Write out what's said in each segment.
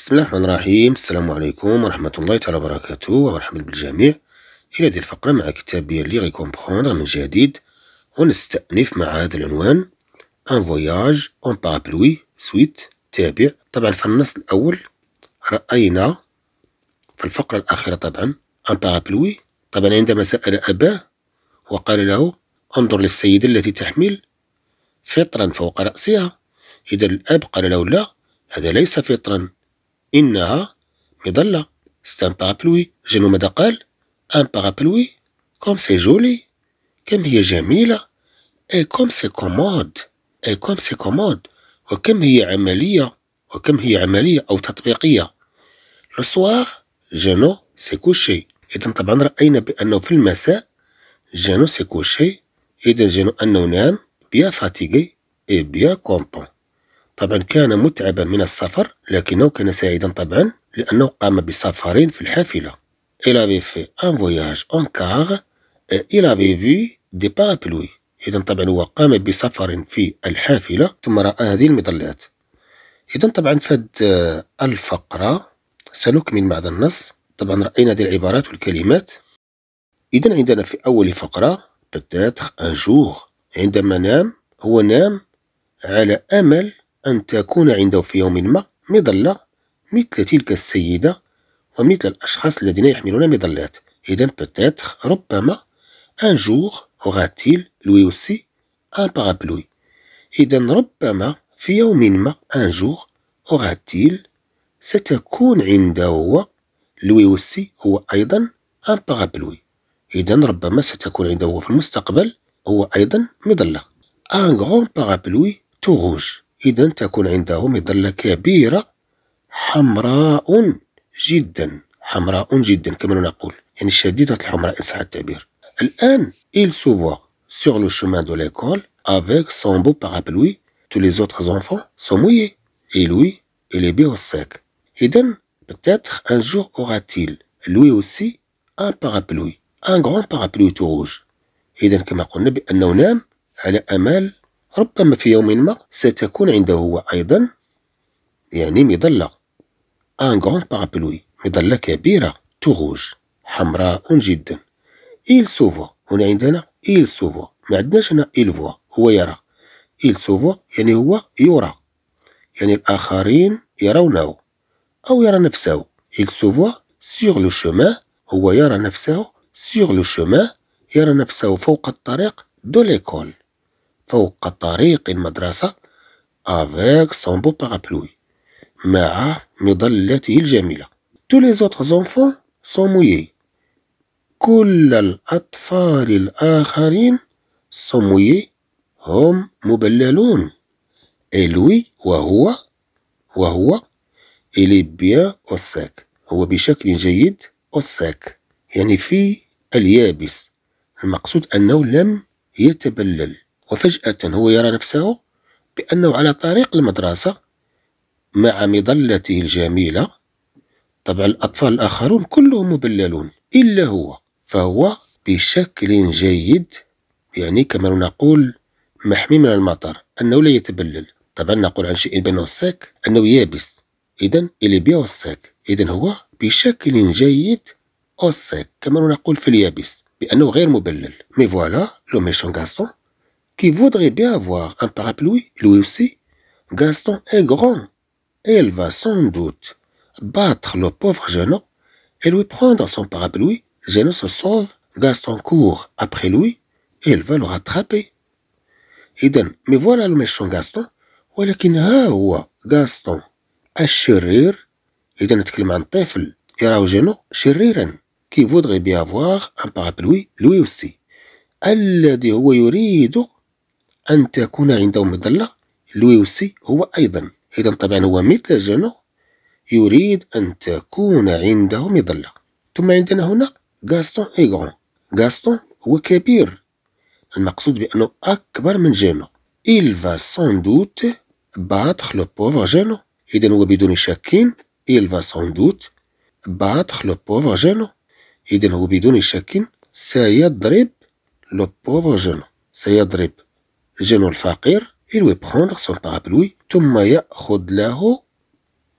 بسم الله الرحمن الرحيم السلام عليكم ورحمة الله تعالى وبركاته ومرحبا بالجميع إلى هذه الفقرة مع كتابي لي غيكومبخوندر من جديد ونستأنف مع هذا العنوان أن فواياج أون بارابلوي سويت تابع طبعا في النص الأول رأينا في الفقرة الأخيرة طبعا أن بارابلوي طبعا عندما سأل أباه وقال له انظر للسيدة التي تحمل فطرا فوق رأسها إذا الأب قال له لا هذا ليس فطرا إنها مظلة ستان بارابلوي جنو ماذا قال؟ أن بارابلوي كوم سي جولي كم هي جميلة. اي كوم سي كومود اي كوم سي كومود وكم هي عملية. وكم هي عملية أو تطبيقية. Le soir, جنو سي كوشي إذا طبعا رأينا بأنه في المساء جنو سي كوشي إذا جنو أنه نام. بيا فاتيغي. إي بيا كونتون. طبعا كان متعبا من السفر لكنه كان سعيدا طبعا لأنه قام بسفر في الحافلة إلى في في أن فوياج أون car et il في دي des إذا طبعا هو قام بسفر في الحافلة ثم رأى هذه المظلات إذا طبعا فهاد الفقرة سنكمل بعد النص طبعا رأينا هذه العبارات والكلمات إذا عندنا في أول فقرة بتاتخ أن جور عندما نام هو نام على أمل أن تكون عنده في يوم ما مظلة مثل تلك السيدة ومثل الأشخاص الذين يحملون مظلات إذن بتيتر ربما أن جور aura-t-il lui aussi un parapluie ربما في يوم ما un jour aura-t-il ستكون عنده هو لوي اوسي هو أيضا ان بارابلوي إذن ربما ستكون عنده هو في المستقبل هو أيضا مظلة ان غون بارابلوي توغوج إذا تكون عنده مظلة كبيرة حمراء جدا حمراء جدا كما نقول يعني شديدة الحمراء إن صح التعبير الآن il se voit sur le chemin de l'école avec son beau parapluie tous les autres enfants sont mouillés et lui il est bien au sec إذا peut-être un jour aura-t-il lui aussi un parapluie un grand parapluie tout rouge إذا كما قلنا بأنه نام على أمل ربما في يوم ما ستكون عنده هو أيضا يعني مظلة ان غون بارابلوي مظلة كبيرة تروج حمراء جدا إيل سوفو هنا عندنا إيل سوفو ما عندناش هنا إيل فوا هو يرى إيل سوفو يعني هو يرى يعني الآخرين يرونه أو يرى نفسه إيل سوفو سيغ لو شومان هو يرى نفسه سيغ لو شومان يرى نفسه فوق الطريق دو ليكول فوق طريق المدرسة افيك سون beau مع مظلته الجميلة تو لي زوتر زونفون سون مويي كل الأطفال الآخرين سون مويي هم مبللون إلوي وهو وهو إلي بيان أوساك هو بشكل جيد أوساك يعني في اليابس المقصود أنه لم يتبلل وفجأة هو يرى نفسه بأنه على طريق المدرسة مع مظلته الجميلة طبعا الأطفال الآخرون كلهم مبللون إلا هو فهو بشكل جيد يعني كما نقول محمي من المطر أنه لا يتبلل طبعا نقول عن شيء بأنه الساك أنه يابس إذا إليبيا الساك إذا هو بشكل جيد أو الساك كما نقول في اليابس بأنه غير مبلل مي فوالا لو ميشون غاستون qui voudrait bien avoir un parapluie, lui aussi. Gaston est grand. Elle va sans doute battre le pauvre Jeannot et lui prendre son parapluie. Jeannot se sauve. Gaston court après lui et elle va le rattraper. Eden, mais voilà le méchant Gaston. Voilà qui n'a Gaston. À chérir. Eden, c'est au même un qui voudrait bien avoir un parapluie, lui aussi. Elle الذي هو donc. أن تكون عنده مظلة لويوسي هو أيضا إذا طبعا هو مثل جانو يريد أن تكون عنده مظلة ثم عندنا هنا غاستون إيغون غاستون هو كبير المقصود بأنه أكبر من جانو إل فا sans دوت باتر لو بوفر جانو إذا هو بدون شك إل فا sans دوت باتر لو بوفر جانو إذا هو بدون شك سيضرب لو بوفر جانو سيضرب جنو الفقير il veut prendre son parapluie ثم يأخذ له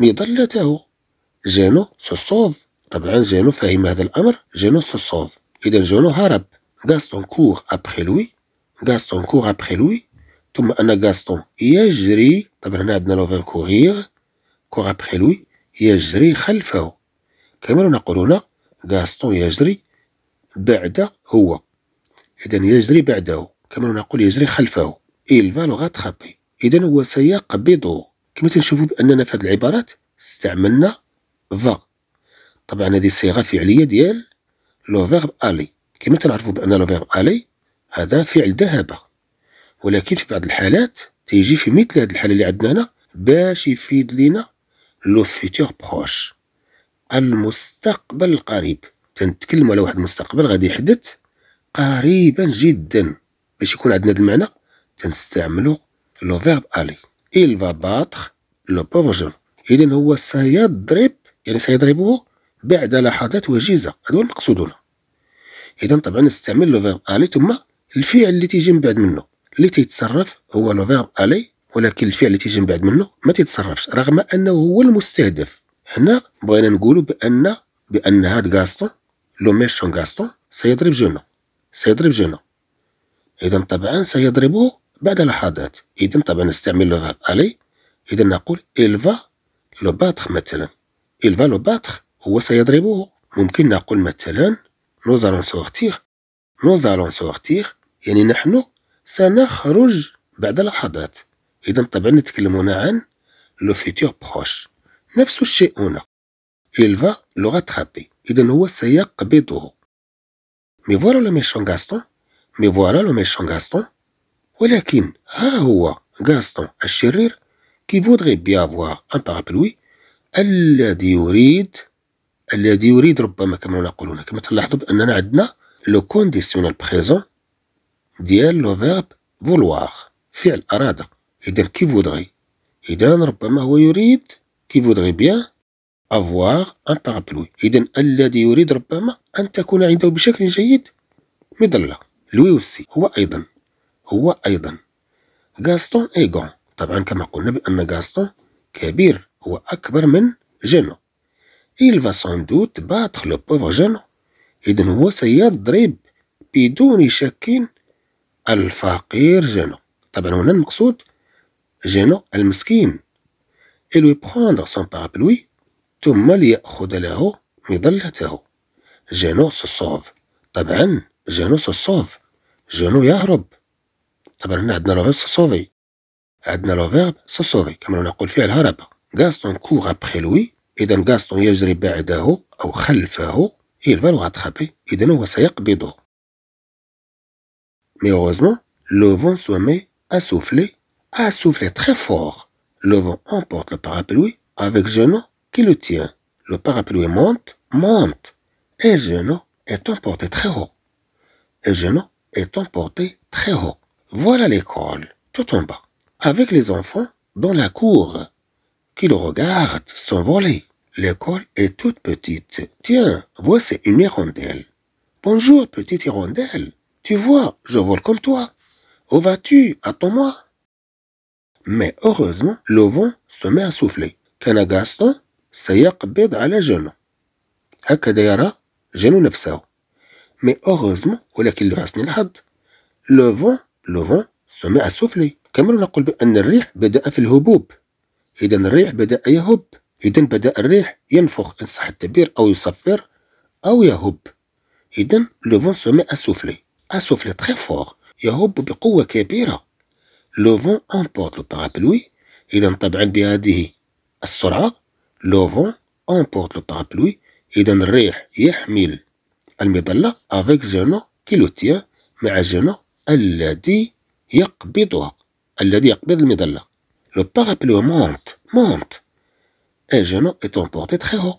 مظلته جنو سوسوف طبعا جنو فهم هذا الأمر جنو سوسوف إذا جنو هرب غاستون كور أبخي لوي غاستون كور أبخي لوي ثم أن غاستون يجري طبعا هنا عندنا لو فيرب كوغيغ كور أبخي لوي يجري خلفه كما نقول هنا غاستون يجري بعد هو إذا يجري بعده كما نقول يجري خلفه إي الفالو غتخبي إذا هو سياق بيضو كما تنشوفوا بأننا في هذه العبارات استعملنا فا طبعا هذه الصيغة فعلية ديال لو فيرب ألي كما تنعرفو بأن لو فيرب ألي هذا فعل ذهب ولكن في بعض الحالات تيجي في مثل هذه الحالة اللي عندنا هنا باش يفيد لينا لو فيتور بروش المستقبل القريب تنتكلم على واحد المستقبل غادي يحدث قريبا جدا باش يكون عندنا هذا المعنى كنستعملو لو فيرب الي il va battre le pauvre jeune اذا هو سيضرب يعني سيضربه بعد لحظات وجيزه هذا هو المقصود هنا اذا طبعا نستعمل لو فيرب الي ثم الفعل اللي تيجي من بعد منه اللي تيتصرف هو لو فيرب الي ولكن الفعل اللي تيجي من بعد منه ما تيتصرفش رغم انه هو المستهدف هنا بغينا نقولوا بان بان هاد غاستون لو ميشون غاستون سيضرب جونو سيضرب جونو إذا طبعا سيضربه بعد لحظات إذا طبعا نستعمل لغة علي ألي إذا نقول إلفا لو باتخ مثلا إلفا لو باتخ هو سيضربه ممكن نقول مثلا نوزالون سوغتيغ نوزالون سوغتيغ يعني نحن سنخرج بعد لحظات إذا طبعا نتكلم هنا عن لو فيتور بروش نفس الشيء هنا إلفا لو غاتخابي إذا هو سيقبضه مي فوالا لو ميشون غاستون مي فوالا لو ميشون غاستون ولكن ها هو غاستون الشرير كي فودغي بيان فوار ان بارابلوي الذي يريد الذي يريد ربما كما نقولون كما تلاحظوا باننا عندنا لو كونديسيونال بريزون ديال لو فيرب فولواغ فعل اراد اذا كي فودغي اذا ربما هو يريد كي فودغي بيان افواغ ان بارابلوي اذا الذي يريد ربما ان تكون عنده بشكل جيد مظله لويوسي هو أيضا هو أيضا غاستون إيغون طبعا كما قلنا بأن غاستون كبير هو أكبر من جينو إيل va sans doute battre le جينو إذا هو سيضرب بدون شك الفقير جينو طبعا هنا المقصود جينو المسكين et بخوندر سون بارابلوي ثم ليأخذ له مظلته جينو سو طبعا Geno se sauve. Jeannot y a l'arbre. Là, on a verbe se sauver. a le verbe se sauver, comme on l'a dit à l'arbre. Gaston court après lui. Et donc Gaston y agit ou, Et il va le rattraper. Et il va s'y accrocher. Mais heureusement, le vent s'est met à souffler. À souffler très fort. Le vent emporte le parapluie avec Geno qui le tient. Le parapluie monte, monte. Et Geno est emporté très haut et est emporté très haut. Voilà l'école, tout en bas, avec les enfants dans la cour, qui le regardent s'envoler. L'école est toute petite. Tiens, voici une hirondelle. Bonjour, petite hirondelle. Tu vois, je vole comme toi. Où vas-tu Attends-moi. Mais heureusement, le vent se met à souffler. Gaston, à la à à هكذا يرى genou نفسه mais heureusement ولكن لحسن الحظ لو فون لو فون se met à souffler كما نقول بأن الريح بدأ في الهبوب إذا الريح بدأ يهب إذا بدأ الريح ينفخ إن صح التعبير أو يصفر أو يهب إذا لو فون se met à souffler à souffler très يهب بقوة كبيرة لو فون emporte لو بارابلوي إذا طبعا بهذه السرعة لو فون emporte لو بارابلوي إذا الريح يحمل المظلة افيك جونو qui le مع جونو الذي يقبضها الذي يقبض المظلة لو parapluie مونت مونت اي جنو est emporté تخي هو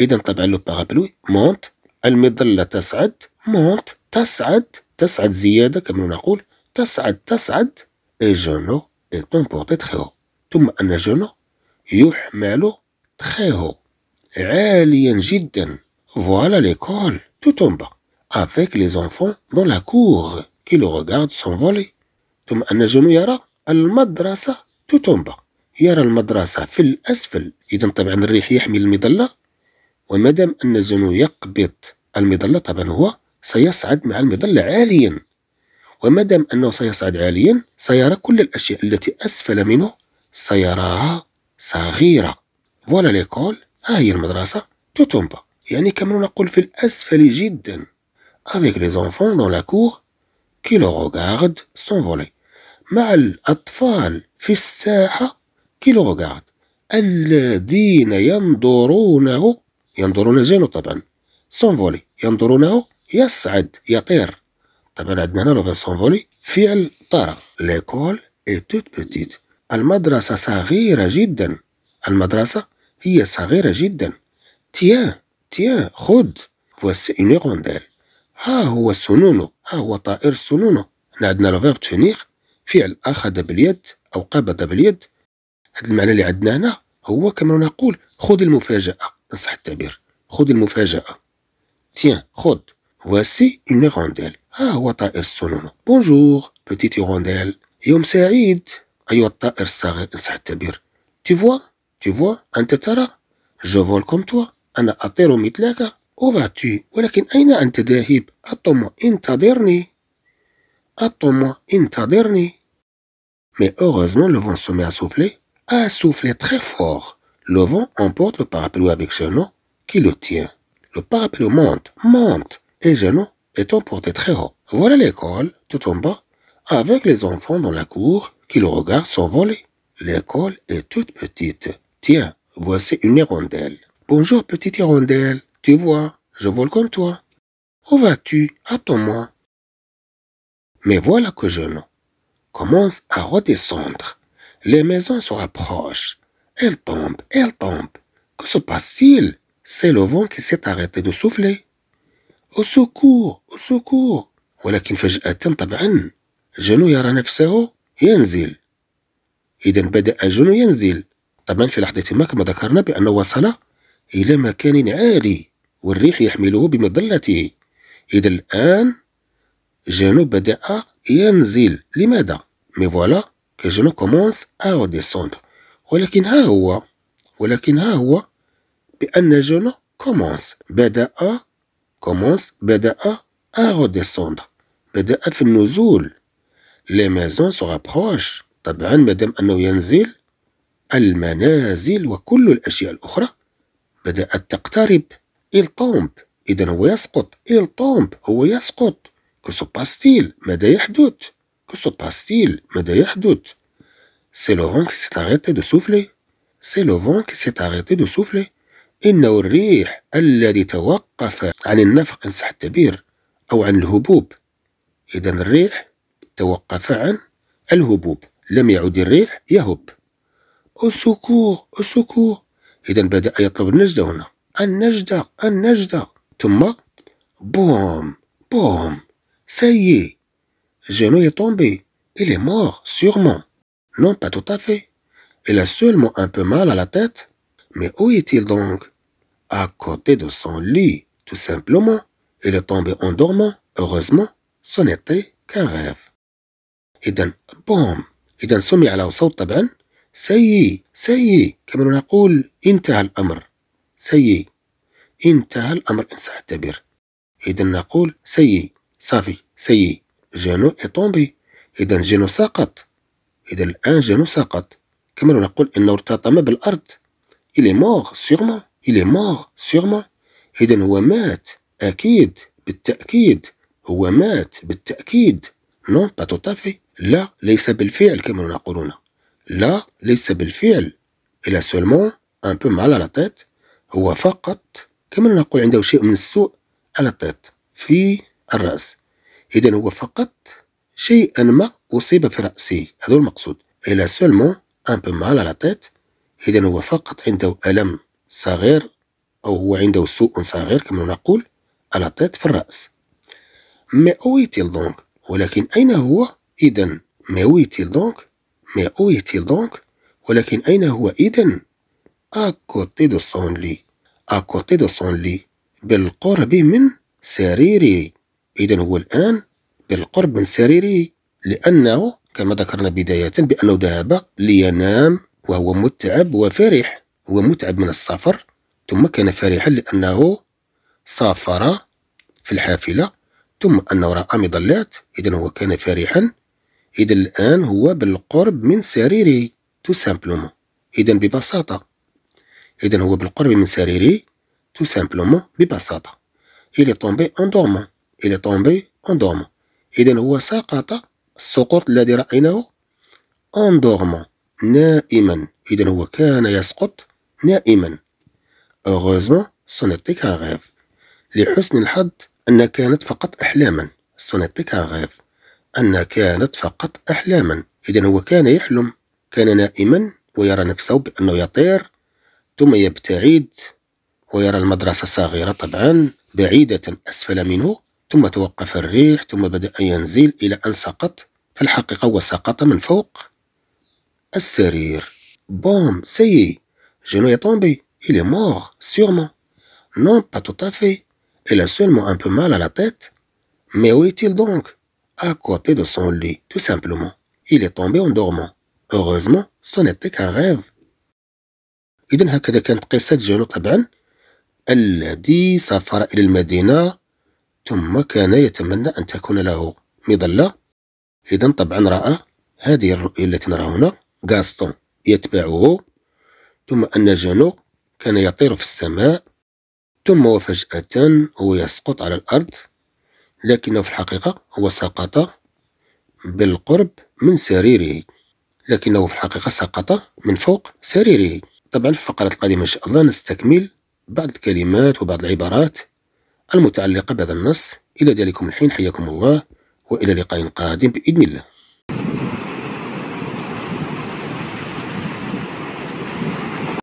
إذا طبعا لو بارابلو مونت المظلة تسعد مونت تسعد تسعد زيادة كما نقول تسعد تسعد اي جنو est emporté تخي هو ثم أن جونو يحمل تخي هو عاليا جدا فوالا ليكول tout tomba avec les enfants dans la cour qui le regardent s'envoler ثم النجم يرى المدرسة تتنبع يرى المدرسة في الأسفل إذا طبعا الريح يحمل المظلة ومادام أن النجم يقبض المظلة طبعا هو سيصعد مع المظلة عاليا ومادام أنه سيصعد عاليا سيرى كل الأشياء التي أسفل منه سيراها صغيرة فوالا ليكول ها هي المدرسة تتنبع يعني كما نقول في الأسفل جدا avec les enfants dans la cour qui le regardent s'envoler مع الأطفال في الساحة qui le regardent الذين ينظرونه ينظرون جانو طبعا s'envoler ينظرونه يصعد يطير طبعا عندنا هنا لو s'envoler فعل طار ليكول اي توت بتيت المدرسة صغيرة جدا المدرسة هي صغيرة جدا تيان Tiens, خد فواسي une روندال ها هو السنونو ها هو طائر السنونو هنا عندنا لو فيرب تونيغ فعل أخذ باليد أو قبض باليد هذا المعنى اللي عندنا هنا هو كما نقول خذ المفاجأة إن صح التعبير خذ المفاجأة تيان خد فواسي une روندال ها هو طائر السنونو بونجور بتيت hirondelle. يوم سعيد أيها الطائر الصغير إن صح التعبير تي فوا تي فوا أنت ترى جو فول كوم توا Mais heureusement, le vent se met à souffler, à souffler très fort. Le vent emporte le parapluie avec Genon qui le tient. Le parapluie monte, monte, et Genon est emporté très haut. Voilà l'école, tout en bas, avec les enfants dans la cour qui le regardent s'envoler. L'école est toute petite. Tiens, voici une hirondelle. Bonjour, petite hirondelle. Tu vois, je vole comme toi. Où vas-tu? Attends-moi. Mais voilà que Genou commence à redescendre. Les maisons se rapprochent. Elles tombent, elles tombent. Que se passe-t-il? C'est le vent qui s'est arrêté de souffler. Au secours, au secours. Voilà qu'il ne faut attendre. Genou, il y Yenzil. un neuf, Il y a Yenzil. Il y a un zil. Il y a un zil. Il y a un zil. Il y إلى مكان عالي والريح يحمله بمظلته إذا الآن جانو بدأ ينزل لماذا؟ مي فوالا كجانو كومونس أو ديسوندر ولكن ها هو ولكن ها هو بأن جانو كومونس بدأ كومونس بدأ أو ديسوندر بدأ في النزول لي مازون سو طبعا مادام أنه ينزل المنازل وكل الأشياء الأخرى بدأت تقترب إل طومب إذا هو يسقط إل طومب هو يسقط Que باستيل ماذا يحدث Que باستيل ماذا يحدث سي لو vent qui s'est دو سوفلي سي لو le vent qui دو سوفلي إنه الريح الذي توقف عن النفق إن صح التعبير أو عن الهبوب إذا الريح توقف عن الهبوب لم يعد الريح يهب أو سكور أو سكور إذا بدأ Un النجدة هنا النجدة boum, boum. Ça y est. Geno est tombé. Il est mort, sûrement. Non, pas tout à fait. Il a seulement un peu mal à la tête. Mais où est-il donc À côté de son lit, tout simplement. Il est tombé en dormant. Heureusement, ce n'était qu'un rêve. Et et d'un إذا سمع له صوت طبعا سيء سيء كما نقول انتهى الأمر سيء انتهى الأمر إن سأعتبر إذا نقول سيء صافي سيء جانو إطومبي إذا جانو سقط إذا الآن جانو سقط كما نقول إنه ارتطم بالأرض إلي مور سيغمون إلي مور سيغمون إذا هو مات أكيد بالتأكيد هو مات بالتأكيد نو با لا ليس بالفعل كما نقولون لا ليس بالفعل إلا سولمون ان بو مال على تيت هو فقط كما نقول عنده شيء من السوء على تيت في الرأس إذا هو فقط شيئا ما أصيب في رأسه هذا المقصود إلا سولمون ان بو مال على تيت إذا هو فقط عنده ألم صغير أو هو عنده سوء صغير كما نقول على تيت في الرأس مي اويتيل دونك ولكن أين هو إذا مي اويتيل دونك Mais où est-il donc ولكن أين هو إذن؟ à côté de son lit à côté de son lit بالقرب من سريري إذا هو الآن بالقرب من سريري لأنه كما ذكرنا بداية بأنه ذهب لينام وهو متعب وفرح هو متعب من السفر ثم كان فرحا لأنه سافر في الحافلة ثم أنه رأى مظلات إذا هو كان فرحا إذا الآن هو بالقرب من سريري تو سامبلومون إذا ببساطة إذا هو بالقرب من سريري تو سامبلومون ببساطة إلي طومبي أون دورمون إلي طومبي أون دورمون إذا هو سقط السقوط الذي رأيناه أون دورمون نائما إذا هو كان يسقط نائما أوغوزمون ce كان غيف لحسن الحظ أن كانت فقط أحلاما ce كان غيف أنها كانت فقط أحلاما إذا هو كان يحلم كان نائما ويرى نفسه بأنه يطير ثم يبتعد ويرى المدرسة الصغيرة طبعا بعيدة أسفل منه ثم توقف الريح ثم بدأ ينزل إلى أن سقط في الحقيقة وسقط من فوق السرير بوم سي جنو يطومبي إلي موغ mort نو با pas إلا à fait il a seulement un peu mal à à côté de son lit, tout simplement. Il est tombé en dormant. Heureusement, ce n'était qu'un rêve. إذا هكذا كانت قصة جولو طبعا الذي سافر إلى المدينة ثم كان يتمنى أن تكون له مظلة إذا طبعا رأى هذه الرؤية التي نرى هنا غاستون يتبعه ثم أن جونو كان يطير في السماء ثم وفجأة هو يسقط على الأرض لكنه في الحقيقة هو سقط بالقرب من سريره لكنه في الحقيقة سقط من فوق سريره طبعا في الفقرات القادمة إن شاء الله نستكمل بعض الكلمات وبعض العبارات المتعلقة بهذا النص إلى ذلك الحين حياكم الله وإلى لقاء قادم بإذن الله